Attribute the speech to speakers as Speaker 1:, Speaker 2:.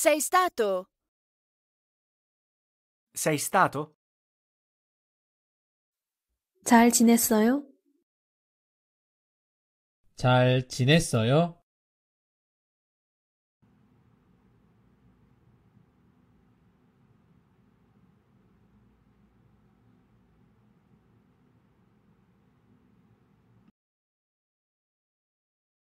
Speaker 1: Sei stato?
Speaker 2: Sei stato?
Speaker 1: 잘 지냈어요?
Speaker 3: 잘 지냈어요?